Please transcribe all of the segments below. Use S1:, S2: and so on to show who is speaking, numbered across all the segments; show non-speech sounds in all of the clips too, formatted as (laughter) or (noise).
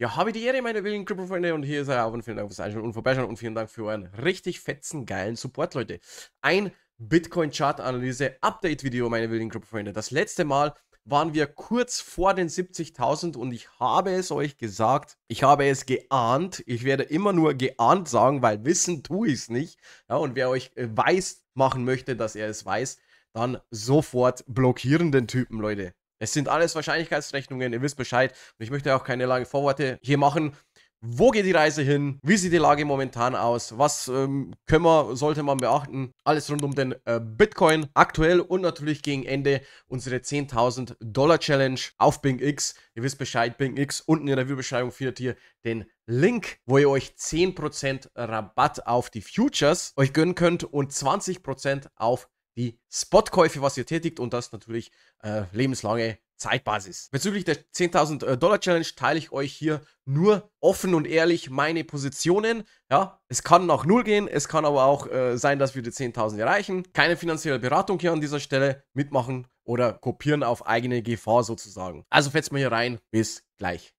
S1: Ja, habe die Ehre, meine wilden Crypto-Freunde, und hier ist er auch und vielen Dank fürs Einschalten und Vorbeischauen und vielen Dank für euren richtig fetzen, geilen Support, Leute. Ein Bitcoin-Chart-Analyse-Update-Video, meine wilden Crypto-Freunde. Das letzte Mal waren wir kurz vor den 70.000 und ich habe es euch gesagt, ich habe es geahnt. Ich werde immer nur geahnt sagen, weil wissen tue ich es nicht. Ja, und wer euch äh, weiß machen möchte, dass er es weiß, dann sofort blockieren den Typen, Leute. Es sind alles Wahrscheinlichkeitsrechnungen, ihr wisst Bescheid. Und ich möchte auch keine langen Vorworte hier machen. Wo geht die Reise hin? Wie sieht die Lage momentan aus? Was ähm, können wir, sollte man beachten? Alles rund um den äh, Bitcoin aktuell und natürlich gegen Ende unsere 10.000 Dollar Challenge auf Bing X. Ihr wisst Bescheid, Bing X. Unten in der Videobeschreibung findet ihr den Link, wo ihr euch 10% Rabatt auf die Futures euch gönnen könnt und 20% auf die die Spotkäufe, was ihr tätigt und das natürlich äh, lebenslange Zeitbasis. Bezüglich der 10.000 äh, Dollar Challenge teile ich euch hier nur offen und ehrlich meine Positionen. Ja, es kann nach Null gehen, es kann aber auch äh, sein, dass wir die 10.000 erreichen. Keine finanzielle Beratung hier an dieser Stelle. Mitmachen oder kopieren auf eigene Gefahr sozusagen. Also fetzt mal hier rein. Bis gleich.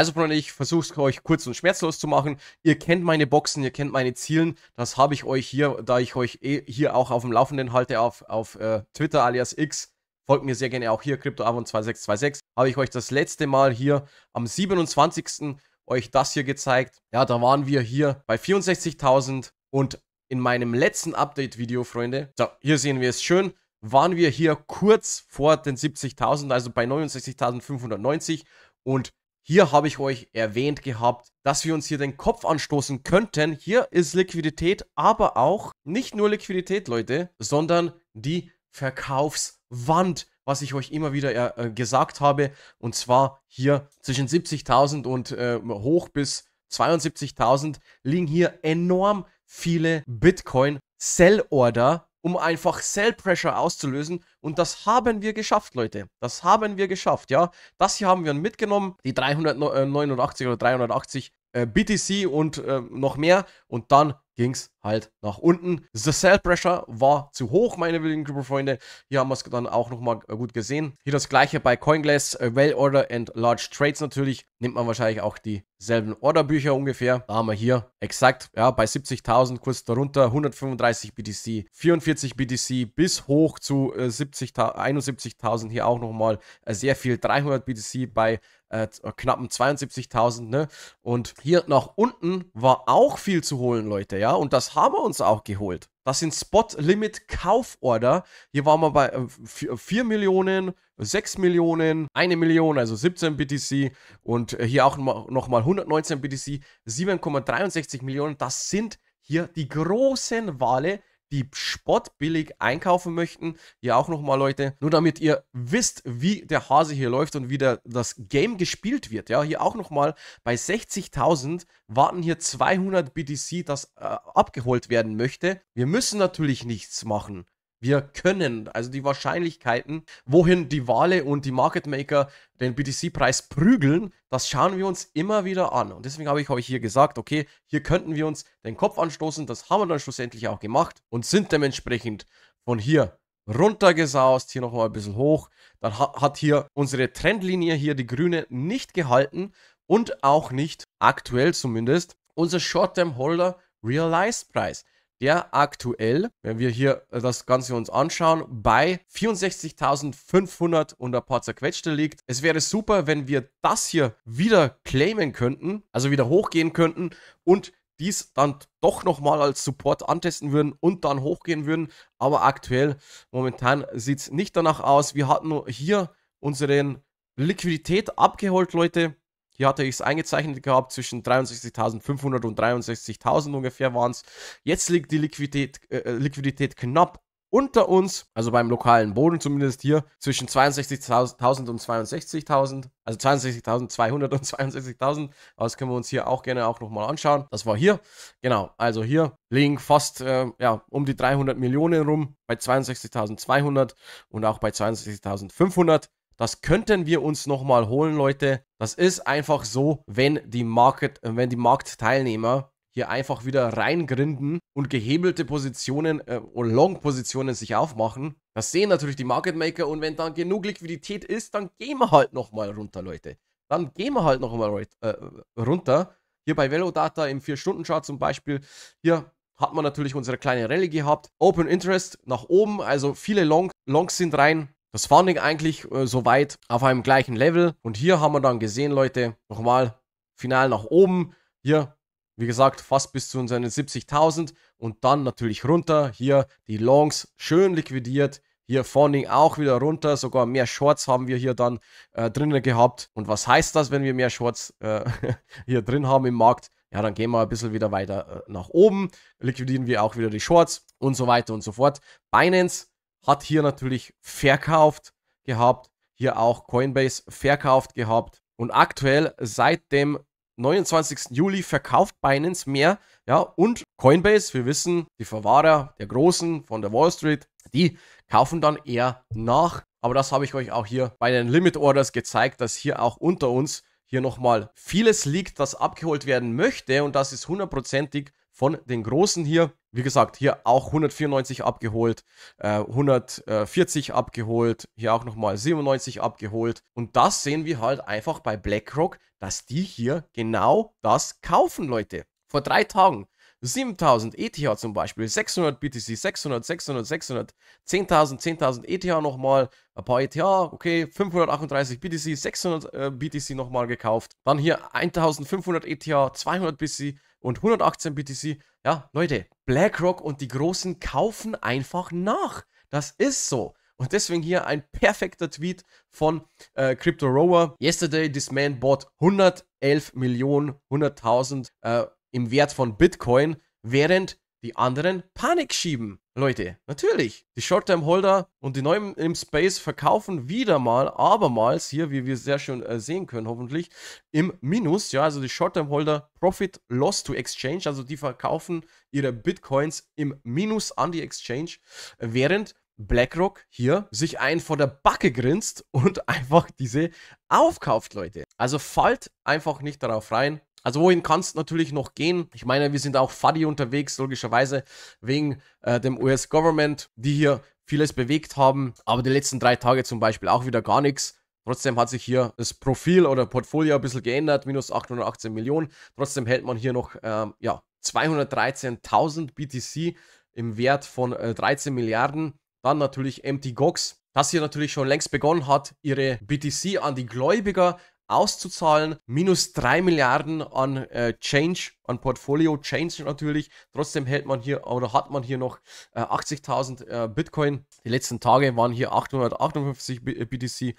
S1: Also Freunde, ich versuche es euch kurz und schmerzlos zu machen. Ihr kennt meine Boxen, ihr kennt meine Zielen. Das habe ich euch hier, da ich euch eh hier auch auf dem Laufenden halte, auf, auf äh, Twitter alias X. Folgt mir sehr gerne auch hier, CryptoAvon2626. Habe ich euch das letzte Mal hier am 27. euch das hier gezeigt. Ja, da waren wir hier bei 64.000 und in meinem letzten Update-Video, Freunde, so, hier sehen wir es schön, waren wir hier kurz vor den 70.000, also bei 69.590 und hier habe ich euch erwähnt gehabt, dass wir uns hier den Kopf anstoßen könnten. Hier ist Liquidität, aber auch nicht nur Liquidität, Leute, sondern die Verkaufswand, was ich euch immer wieder äh, äh gesagt habe. Und zwar hier zwischen 70.000 und äh, hoch bis 72.000 liegen hier enorm viele Bitcoin Sell Order um einfach Sell Pressure auszulösen. Und das haben wir geschafft, Leute. Das haben wir geschafft, ja. Das hier haben wir mitgenommen, die 389 oder 380 äh, BTC und äh, noch mehr. Und dann ging es halt nach unten. The Sell Pressure war zu hoch, meine willigen Crypto-Freunde. Hier haben wir es dann auch nochmal äh, gut gesehen. Hier das gleiche bei CoinGlass, äh, Well Order and Large Trades natürlich. Nimmt man wahrscheinlich auch die selben Orderbücher ungefähr. Da haben wir hier exakt ja, bei 70.000 kurz darunter 135 BTC, 44 BTC bis hoch zu 71.000 äh, hier auch nochmal äh, sehr viel 300 BTC bei äh, äh knappen 72.000. Ne? Und hier nach unten war auch viel zu holen, Leute, ja. Und das haben wir uns auch geholt. Das sind Spot Limit Kauforder. Hier waren wir bei äh, 4 Millionen. 6 Millionen, 1 Million, also 17 BTC und äh, hier auch nochmal 119 BTC, 7,63 Millionen. Das sind hier die großen Wale, die spottbillig einkaufen möchten. Hier auch nochmal, Leute, nur damit ihr wisst, wie der Hase hier läuft und wie der, das Game gespielt wird. Ja, hier auch nochmal, bei 60.000 warten hier 200 BTC, das äh, abgeholt werden möchte. Wir müssen natürlich nichts machen wir können. Also die Wahrscheinlichkeiten, wohin die Wale und die Market Maker den BTC-Preis prügeln, das schauen wir uns immer wieder an. Und deswegen habe ich euch hier gesagt, okay, hier könnten wir uns den Kopf anstoßen. Das haben wir dann schlussendlich auch gemacht und sind dementsprechend von hier runtergesaust, hier nochmal ein bisschen hoch. Dann hat hier unsere Trendlinie hier, die grüne, nicht gehalten und auch nicht aktuell zumindest unser Short-Term-Holder Realized-Preis der aktuell, wenn wir hier das Ganze uns anschauen, bei 64.500 und ein paar zerquetschte liegt. Es wäre super, wenn wir das hier wieder claimen könnten, also wieder hochgehen könnten und dies dann doch nochmal als Support antesten würden und dann hochgehen würden. Aber aktuell, momentan sieht es nicht danach aus. Wir hatten hier unseren Liquidität abgeholt, Leute. Hier hatte ich es eingezeichnet gehabt zwischen 63.500 und 63.000 ungefähr waren es. Jetzt liegt die Liquidität, äh, äh, Liquidität knapp unter uns, also beim lokalen Boden zumindest hier, zwischen 62.000 und 62.000, also 62.200 und 62.000. Das können wir uns hier auch gerne auch nochmal anschauen. Das war hier. Genau, also hier liegen fast äh, ja, um die 300 Millionen rum, bei 62.200 und auch bei 62.500. Das könnten wir uns nochmal holen, Leute. Das ist einfach so, wenn die, Market, äh, wenn die Marktteilnehmer hier einfach wieder reingrinden und gehebelte Positionen äh, oder Long-Positionen sich aufmachen. Das sehen natürlich die Market Maker und wenn dann genug Liquidität ist, dann gehen wir halt nochmal runter, Leute. Dann gehen wir halt nochmal äh, runter. Hier bei Velodata im 4-Stunden-Chart zum Beispiel, hier hat man natürlich unsere kleine Rallye gehabt. Open Interest nach oben, also viele Long, Longs sind rein. Das fand eigentlich äh, soweit auf einem gleichen Level. Und hier haben wir dann gesehen, Leute, nochmal final nach oben. Hier, wie gesagt, fast bis zu unseren 70.000 und dann natürlich runter. Hier die Longs schön liquidiert. Hier Fawning auch wieder runter, sogar mehr Shorts haben wir hier dann äh, drinnen gehabt. Und was heißt das, wenn wir mehr Shorts äh, (laughs) hier drin haben im Markt? Ja, dann gehen wir ein bisschen wieder weiter äh, nach oben, liquidieren wir auch wieder die Shorts und so weiter und so fort. Binance hat hier natürlich verkauft gehabt, hier auch Coinbase verkauft gehabt. Und aktuell seit dem 29. Juli verkauft Binance mehr, ja, und Coinbase, wir wissen, die Verwahrer der Großen von der Wall Street, die kaufen dann eher nach. Aber das habe ich euch auch hier bei den Limit Orders gezeigt, dass hier auch unter uns hier nochmal vieles liegt, das abgeholt werden möchte und das ist hundertprozentig von den Großen hier. Wie gesagt, hier auch 194 abgeholt, äh, 140 abgeholt, hier auch nochmal 97 abgeholt. Und das sehen wir halt einfach bei BlackRock, dass die hier genau das kaufen, Leute. Vor drei Tagen 7000 ETH zum Beispiel, 600 BTC, 600, 600, 600, 10.000, 10.000 ETH nochmal, ein paar ETH, okay, 538 BTC, 600 äh, BTC nochmal gekauft, dann hier 1500 ETH, 200 BTC und 118 BTC. Ja, Leute, BlackRock und die Großen kaufen einfach nach. Das ist so. Und deswegen hier ein perfekter Tweet von äh, Crypto Rower. Yesterday, this man bought 111 Millionen, 100.000 äh, im Wert von Bitcoin, während die anderen Panik schieben. Leute, natürlich. Die Short-Term-Holder und die Neuen im Space verkaufen wieder mal, abermals hier, wie wir sehr schön äh, sehen können, hoffentlich, im Minus. Ja, also die Short-Term-Holder Profit Loss to Exchange, also die verkaufen ihre Bitcoins im Minus an die Exchange, während BlackRock hier sich einen vor der Backe grinst und (laughs) einfach diese aufkauft, Leute. Also fallt einfach nicht darauf rein. Also wohin kann es natürlich noch gehen? Ich meine, wir sind auch Fadi unterwegs, logischerweise wegen äh, dem US-Government, die hier vieles bewegt haben, aber die letzten drei Tage zum Beispiel auch wieder gar nichts. Trotzdem hat sich hier das Profil oder Portfolio ein bisschen geändert, minus 818 Millionen. Trotzdem hält man hier noch ähm, ja, 213.000 BTC im Wert von äh, 13 Milliarden. Dann natürlich MT Gox, das hier natürlich schon längst begonnen hat, ihre BTC an die Gläubiger auszuzahlen, minus 3 Milliarden an äh, Change, an Portfolio Change natürlich. Trotzdem hält man hier oder hat man hier noch äh, 80.000 äh, Bitcoin. Die letzten Tage waren hier 858 B äh, BTC äh,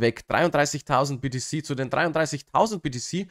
S1: weg, 33.000 BTC. Zu den 33.000 BTC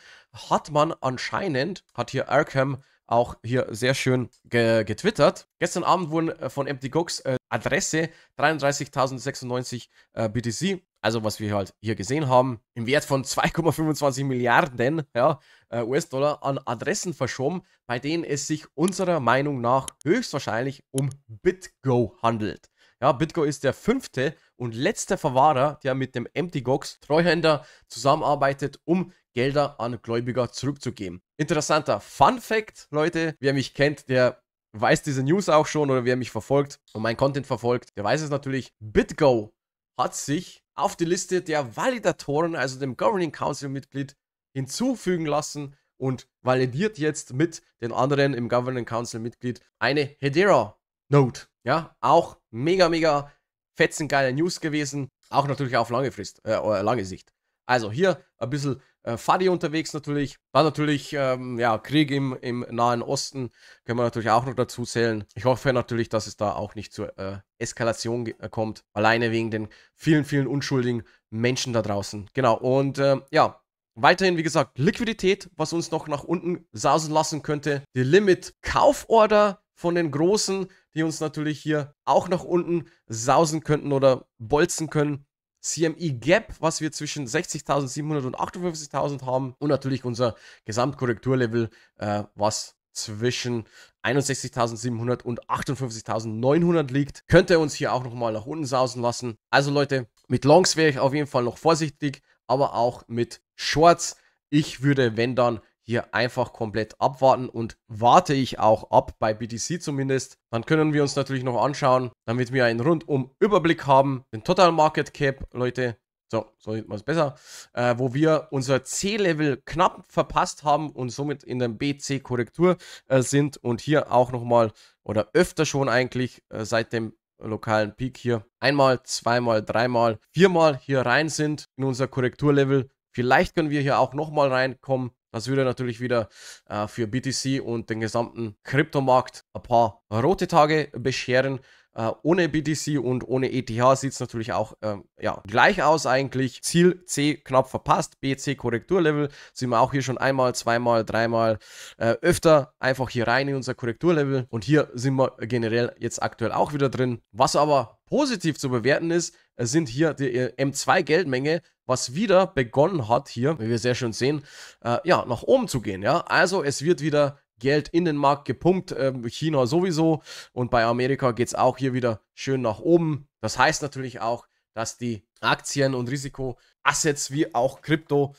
S1: hat man anscheinend, hat hier Arkham auch hier sehr schön ge getwittert. Gestern Abend wurden äh, von MT Gox äh, Adresse 33.096 äh, BTC, also was wir halt hier gesehen haben, im Wert von 2,25 Milliarden ja, US-Dollar an Adressen verschoben, bei denen es sich unserer Meinung nach höchstwahrscheinlich um BitGo handelt. Ja, BitGo ist der fünfte und letzte Verwahrer, der mit dem MTGOX Treuhänder zusammenarbeitet, um Gelder an Gläubiger zurückzugeben. Interessanter Fun Fact, Leute. Wer mich kennt, der weiß diese News auch schon oder wer mich verfolgt und meinen Content verfolgt, der weiß es natürlich. BitGo hat sich auf die Liste der Validatoren, also dem Governing Council Mitglied, hinzufügen lassen und validiert jetzt mit den anderen im Governing Council Mitglied eine Hedera Note. Ja, auch mega, mega fetzengeile News gewesen. Auch natürlich auf lange Frist, äh, lange Sicht. Also hier ein bisschen äh, Fadi unterwegs natürlich. Dann natürlich ähm, ja, Krieg im, im Nahen Osten können wir natürlich auch noch dazu zählen. Ich hoffe natürlich, dass es da auch nicht zur äh, Eskalation äh, kommt. Alleine wegen den vielen, vielen unschuldigen Menschen da draußen. Genau. Und ähm, ja, Weiterhin, wie gesagt, Liquidität, was uns noch nach unten sausen lassen könnte. Die Limit-Kauforder von den Großen, die uns natürlich hier auch nach unten sausen könnten oder bolzen können. CME-Gap, was wir zwischen 60.700 und 58.000 haben und natürlich unser Gesamtkorrekturlevel, äh, was zwischen 61.700 und 58.900 liegt. Könnte uns hier auch nochmal nach unten sausen lassen. Also Leute, mit Longs wäre ich auf jeden Fall noch vorsichtig, aber auch mit Shorts. Ich würde, wenn dann, hier einfach komplett abwarten und warte ich auch ab, bei BTC zumindest. Dann können wir uns natürlich noch anschauen, damit wir einen rundum Überblick haben, den Total Market Cap, Leute. So, so sieht man es besser, äh, wo wir unser C-Level knapp verpasst haben und somit in der BC-Korrektur äh, sind und hier auch nochmal oder öfter schon eigentlich äh, seit dem lokalen Peak hier einmal, zweimal, dreimal, viermal hier rein sind in unser Korrekturlevel. Vielleicht können wir hier auch nochmal reinkommen das würde natürlich wieder äh, für BTC und den gesamten Kryptomarkt ein paar rote Tage bescheren. Äh, ohne BTC und ohne ETH sieht es natürlich auch ähm, ja, gleich aus eigentlich. Ziel C knapp verpasst, BC Korrekturlevel sind wir auch hier schon einmal, zweimal, dreimal äh, öfter einfach hier rein in unser Korrekturlevel und hier sind wir generell jetzt aktuell auch wieder drin. Was aber positiv zu bewerten ist, sind hier die äh, M2 Geldmenge, was wieder begonnen hat hier, wie wir sehr schön sehen, äh, ja, nach oben zu gehen, ja. Also es wird wieder Geld in den Markt gepumpt. Ähm, China sowieso und bei Amerika geht es auch hier wieder schön nach oben. Das heißt natürlich auch, dass die Aktien und Risikoassets wie auch Krypto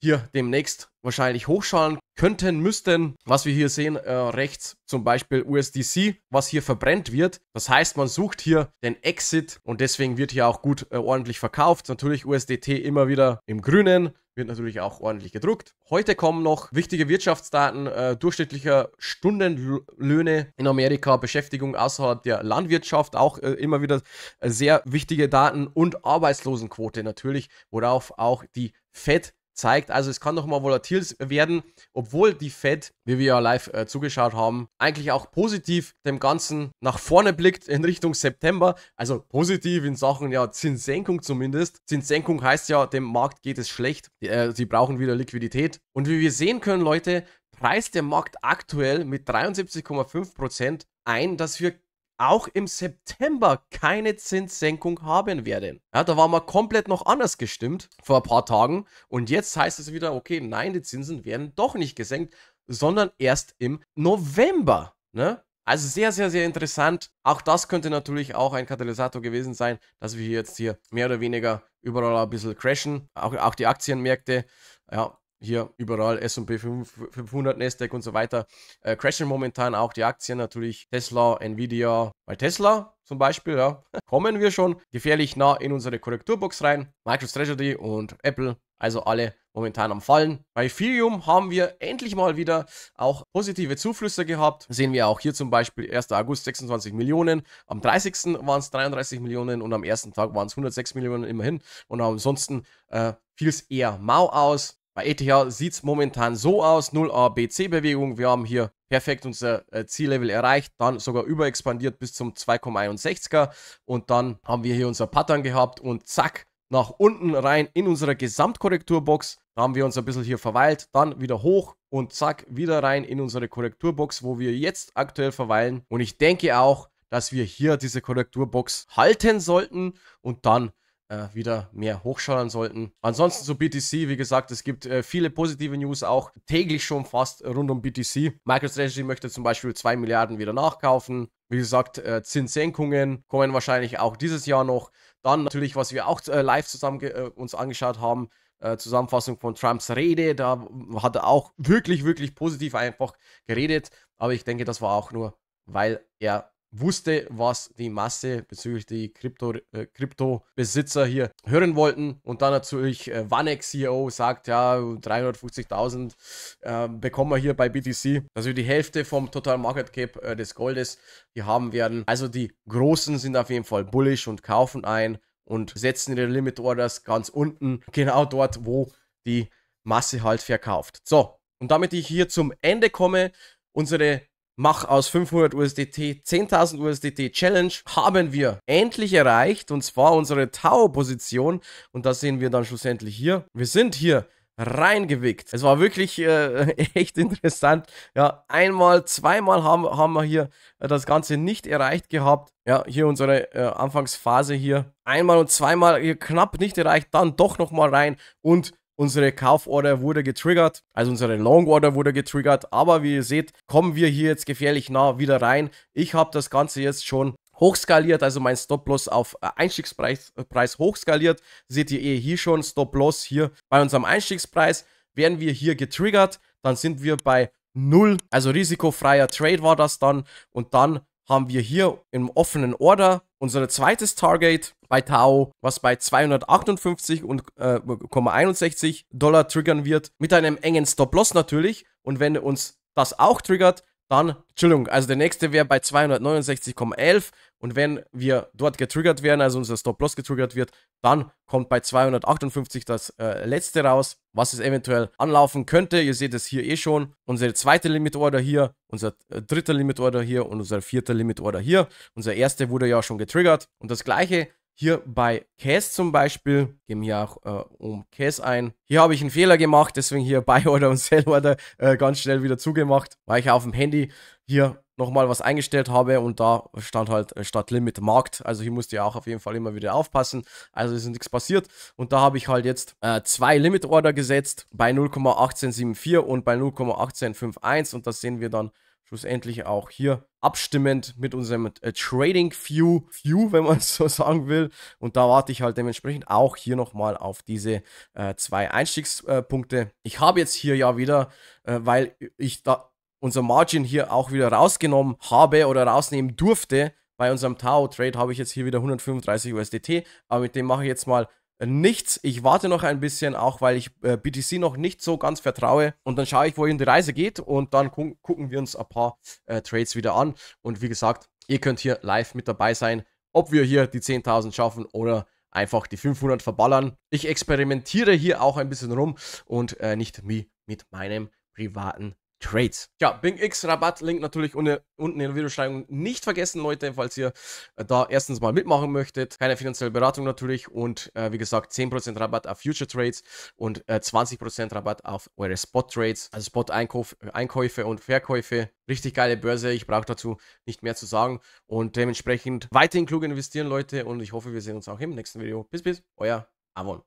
S1: hier demnächst wahrscheinlich hochschalen könnten, müssten. Was wir hier sehen, äh, rechts zum Beispiel USDC, was hier verbrennt wird. Das heißt, man sucht hier den Exit und deswegen wird hier auch gut äh, ordentlich verkauft. Natürlich USDT immer wieder im Grünen wird natürlich auch ordentlich gedruckt. Heute kommen noch wichtige Wirtschaftsdaten äh, durchschnittlicher Stundenlöhne in Amerika, Beschäftigung außerhalb der Landwirtschaft, auch äh, immer wieder äh, sehr wichtige Daten und Arbeitslosenquote natürlich, worauf auch die Fed zeigt. Also es kann doch mal volatil werden, obwohl die Fed, wie wir ja live äh, zugeschaut haben, eigentlich auch positiv dem Ganzen nach vorne blickt in Richtung September. Also positiv in Sachen ja Zinssenkung zumindest. Zinssenkung heißt ja, dem Markt geht es schlecht. äh, sie brauchen wieder Liquidität. Und wie wir sehen können, Leute, preist der Markt aktuell mit 73,5% ein, dass wir auch im September keine Zinssenkung haben werden. Ja, da waren wir komplett noch anders gestimmt vor ein paar Tagen und jetzt heißt es wieder, okay, nein, die Zinsen werden doch nicht gesenkt, sondern erst im November. Ne? Also sehr, sehr, sehr interessant. Auch das könnte natürlich auch ein Katalysator gewesen sein, dass wir jetzt hier mehr oder weniger überall ein bisschen crashen, auch, auch die Aktienmärkte. Ja, hier überall S&P 500, Nasdaq und so weiter, äh, crashen momentan auch die Aktien natürlich. Tesla, Nvidia, bei Tesla zum Beispiel, ja, (laughs) kommen wir schon gefährlich nah in unsere Korrekturbox rein. MicroStrategy und Apple, also alle momentan am Fallen. Bei Ethereum haben wir endlich mal wieder auch positive Zuflüsse gehabt. Sehen wir auch hier zum Beispiel 1. August 26 Millionen, am 30. waren es 33 Millionen und am ersten Tag waren es 106 Millionen immerhin. Und ansonsten äh, fiel es eher mau aus. Bei ETH sieht es momentan so aus, 0A BC-Bewegung. Wir haben hier perfekt unser äh, Ziellevel erreicht, dann sogar überexpandiert bis zum 2,61er und dann haben wir hier unser Pattern gehabt und zack, nach unten rein in unsere Gesamtkorrekturbox. Da haben wir uns ein bisschen hier verweilt, dann wieder hoch und zack, wieder rein in unsere Korrekturbox, wo wir jetzt aktuell verweilen. Und ich denke auch, dass wir hier diese Korrekturbox halten sollten und dann äh, wieder mehr hochschallern sollten. Ansonsten zu BTC, wie gesagt, es gibt äh, viele positive News, auch täglich schon fast rund um BTC. MicroStrategy möchte zum Beispiel 2 Milliarden wieder nachkaufen. Wie gesagt, äh, Zinssenkungen kommen wahrscheinlich auch dieses Jahr noch. Dann natürlich, was wir auch äh, live zusammen äh, uns angeschaut haben, äh, Zusammenfassung von Trumps Rede. Da hat er auch wirklich, wirklich positiv einfach geredet. Aber ich denke, das war auch nur, weil er wusste, was die Masse bezüglich die Krypto, äh, besitzer hier hören wollten. Und dann natürlich äh, Vanex CEO sagt, ja, 350.000 äh, bekommen wir hier bei BTC. Also die Hälfte vom Total Market Cap äh, des Goldes hier haben werden. Also die Großen sind auf jeden Fall bullish und kaufen ein und setzen ihre Limit Orders ganz unten, genau dort, wo die Masse halt verkauft. So, und damit ich hier zum Ende komme, unsere Mach aus 500 USDT 10.000 USDT Challenge haben wir endlich erreicht und zwar unsere Tau-Position und das sehen wir dann schlussendlich hier. Wir sind hier reingewickt. Es war wirklich äh, (laughs) echt interessant. Ja, einmal, zweimal haben, haben wir hier äh, das Ganze nicht erreicht gehabt. Ja, hier unsere äh, Anfangsphase hier. Einmal und zweimal knapp nicht erreicht, dann doch nochmal rein und Unsere Kauforder wurde getriggert, also unsere Longorder wurde getriggert, aber wie ihr seht, kommen wir hier jetzt gefährlich nah wieder rein. Ich habe das Ganze jetzt schon hochskaliert, also mein Stop-Loss auf äh, Einstiegspreis äh, hochskaliert. Seht ihr eh hier schon Stop-Loss hier bei unserem Einstiegspreis. Werden wir hier getriggert, dann sind wir bei Null, also risikofreier Trade war das dann und dann haben wir hier im offenen Order unser zweites Target bei Tau, was bei 258,61 äh, Dollar triggern wird, mit einem engen Stop-Loss natürlich. Und wenn uns das auch triggert, dann, Entschuldigung, also der nächste wäre bei 269,11 und wenn wir dort getriggert werden, also unser Stop-Loss getriggert wird, dann kommt bei 258 das äh, letzte raus, was es eventuell anlaufen könnte. Ihr seht es hier eh schon. Unsere zweite Limit-Order hier, unser äh, dritter Limit-Order hier und unser vierter Limit-Order hier. Unser erster wurde ja schon getriggert und das gleiche hier bei Case zum Beispiel, geben wir auch äh, um Case ein. Hier habe ich einen Fehler gemacht, deswegen hier Buy (laughs) Order und Sell Order äh, ganz schnell wieder zugemacht, weil ich auf dem Handy hier nochmal was eingestellt habe und da stand halt äh, statt Limit Markt. Also hier musst ihr auch auf jeden Fall immer wieder aufpassen. Also ist nichts passiert. Und da habe ich halt jetzt äh, zwei Limit Order gesetzt bei 0,1874 und bei 0,1851 und das sehen wir dann schlussendlich auch hier abstimmend mit unserem äh, Trading View, View, wenn man (laughs) so sagen will. Und da warte ich halt dementsprechend auch hier nochmal auf diese äh, zwei Einstiegspunkte. ich habe jetzt hier ja wieder, äh, weil ich da unser Margin hier auch wieder rausgenommen habe oder rausnehmen durfte, bei unserem Tau Trade habe ich jetzt hier wieder 135 USDT, aber mit dem mache ich jetzt mal nichts. Ich warte noch ein bisschen, auch weil ich äh, BTC noch nicht so ganz vertraue. Und dann schaue ich, wohin die Reise geht. Und dann gu gucken wir uns ein paar äh, Trades wieder an. Und wie gesagt, ihr könnt hier live mit dabei sein, ob wir hier die 10.000 schaffen oder einfach die 500 verballern. Ich experimentiere hier auch ein bisschen rum und äh, nicht mit meinem privaten Trades. Ja, Bing X Rabatt, Link natürlich unten in der Videobeschreibung. Nicht vergessen, Leute, falls ihr äh, da erstens mal mitmachen möchtet. Keine finanzielle Beratung natürlich und äh, wie gesagt 10% Rabatt auf Future Trades und äh, 20% Rabatt auf eure Spot Trades, also Spot äh, Einkäufe und Verkäufe. Richtig geile Börse, ich brauche dazu nicht mehr zu sagen und dementsprechend weiterhin klug investieren, Leute und ich hoffe, wir sehen uns auch im nächsten Video. Bis bis, euer Avon.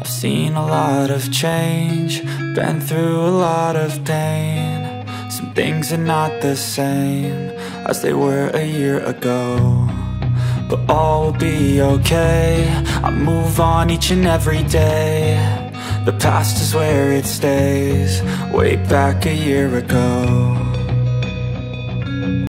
S1: I've seen a lot of change, been through a lot of pain Some things are not the same as they were a year ago But all will be okay, I move on each and every day The past is where it stays, way back a year ago